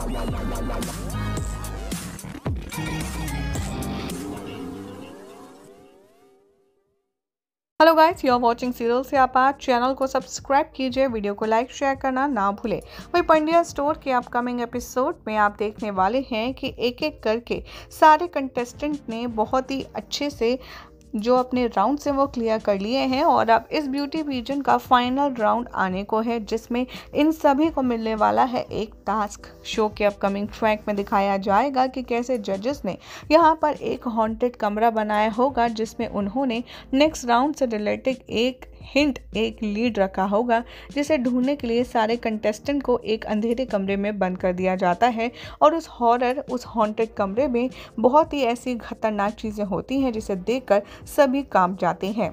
hello guys you are watching serial से आप आज चैनल को सब्सक्राइब कीजिए वीडियो को लाइक शेयर करना ना भूले वही पंडिया स्टोर के अपकमिंग एपिसोड में आप देखने वाले हैं कि एक एक करके सारे कंटेस्टेंट ने बहुत ही अच्छे से जो अपने राउंड से वो क्लियर कर लिए हैं और अब इस ब्यूटी पीजन का फाइनल राउंड आने को है जिसमें इन सभी को मिलने वाला है एक टास्क शो के अपकमिंग ट्रैक में दिखाया जाएगा कि कैसे जजेस ने यहाँ पर एक हॉन्टेड कमरा बनाया होगा जिसमें उन्होंने नेक्स्ट राउंड से रिलेटेड एक हिंट एक लीड रखा होगा जिसे ढूंढने के लिए सारे कंटेस्टेंट को एक अंधेरे कमरे में बंद कर दिया जाता है और उस हॉरर उस हॉन्टेड कमरे में बहुत ही ऐसी खतरनाक चीज़ें होती हैं जिसे देखकर सभी काम जाते हैं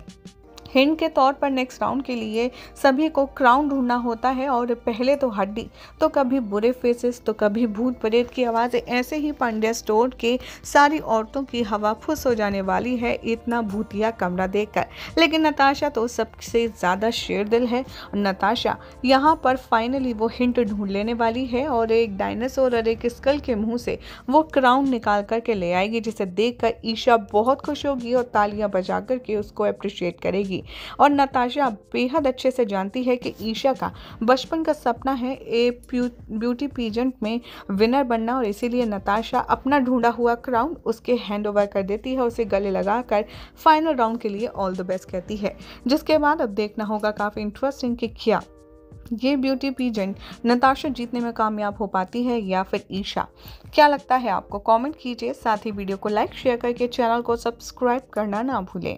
हिंड के तौर पर नेक्स्ट राउंड के लिए सभी को क्राउन ढूंढना होता है और पहले तो हड्डी तो कभी बुरे फेसेस तो कभी भूत प्रेत की आवाज़ें ऐसे ही पांड्या स्टोर के सारी औरतों की हवा फुस हो जाने वाली है इतना भूतिया कमरा देखकर लेकिन नताशा तो सबसे ज़्यादा शेर दिल है नताशा यहाँ पर फाइनली वो हिंट ढूंढ लेने वाली है और एक डायनासोर और एक स्कल के मुँह से वो क्राउन निकाल करके ले आएगी जिसे देख ईशा बहुत खुश होगी और तालियाँ बजा करके उसको अप्रिशिएट करेगी रहेगी और नताशा बेहद अच्छे से जानती है कि ईशा का बचपन का सपना है ए ब्यूटी पीजेंट में विनर बनना और इसीलिए नताशा अपना ढूंढा हुआ क्राउन उसके हैंड ओवर कर देती है उसे गले लगाकर फाइनल राउंड के लिए ऑल द बेस्ट कहती है जिसके बाद अब देखना होगा काफ़ी इंटरेस्टिंग कि क्या ये ब्यूटी पीजेंट नताशा जीतने में कामयाब हो पाती है या फिर ईशा क्या लगता है आपको कमेंट कीजिए साथ ही वीडियो को लाइक शेयर करके चैनल को सब्सक्राइब करना ना भूलें